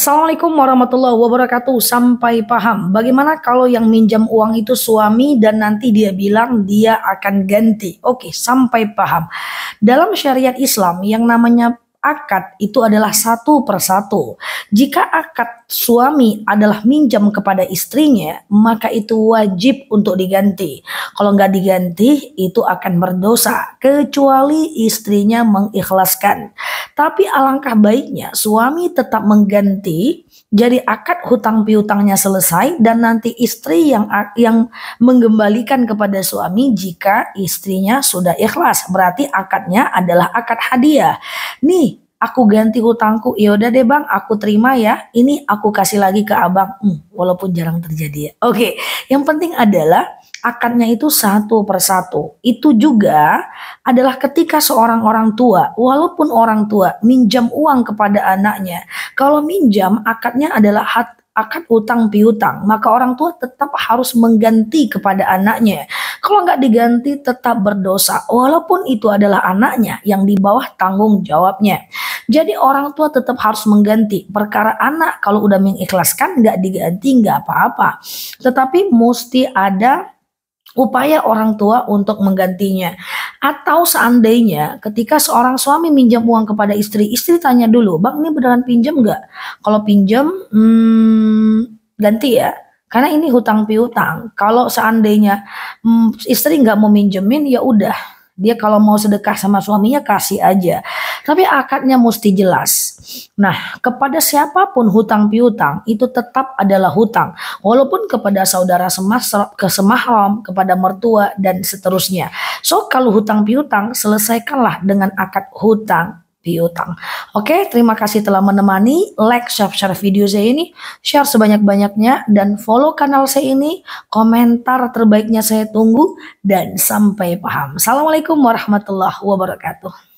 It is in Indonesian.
Assalamualaikum warahmatullahi wabarakatuh. Sampai paham bagaimana kalau yang minjam uang itu suami dan nanti dia bilang dia akan ganti. Oke, sampai paham. Dalam syariat Islam yang namanya akad itu adalah satu persatu. Jika akad suami adalah minjam kepada istrinya, maka itu wajib untuk diganti. Kalau nggak diganti, itu akan berdosa, kecuali istrinya mengikhlaskan. Tapi alangkah baiknya suami tetap mengganti jadi akad hutang piutangnya selesai dan nanti istri yang yang mengembalikan kepada suami jika istrinya sudah ikhlas. Berarti akadnya adalah akad hadiah. Nih, aku ganti hutangku, ya udah deh bang, aku terima ya. Ini aku kasih lagi ke abang, hmm, walaupun jarang terjadi ya. Oke, yang penting adalah akadnya itu satu persatu. Itu juga adalah ketika seorang orang tua, walaupun orang tua minjam uang kepada anaknya, kalau minjam akadnya adalah hat akad utang piutang, maka orang tua tetap harus mengganti kepada anaknya. Kalau nggak diganti tetap berdosa, walaupun itu adalah anaknya yang di bawah tanggung jawabnya. Jadi orang tua tetap harus mengganti. Perkara anak kalau udah mengikhlaskan nggak diganti nggak apa-apa. Tetapi mesti ada upaya orang tua untuk menggantinya. Atau seandainya ketika seorang suami minjam uang kepada istri, istri tanya dulu, bang ini beneran pinjam nggak? Kalau pinjam, hmm, ganti ya. Karena ini hutang piutang. Kalau seandainya hmm, istri nggak mau minjemin, ya udah. Dia kalau mau sedekah sama suaminya kasih aja tapi akadnya mesti jelas. Nah, kepada siapapun hutang piutang itu tetap adalah hutang, walaupun kepada saudara semasrap, ke semahram, kepada mertua dan seterusnya. So kalau hutang piutang selesaikanlah dengan akad hutang piutang. Oke, terima kasih telah menemani. Like, share, share video saya ini, share sebanyak-banyaknya, dan follow kanal saya ini. Komentar terbaiknya saya tunggu, dan sampai paham. Assalamualaikum warahmatullahi wabarakatuh.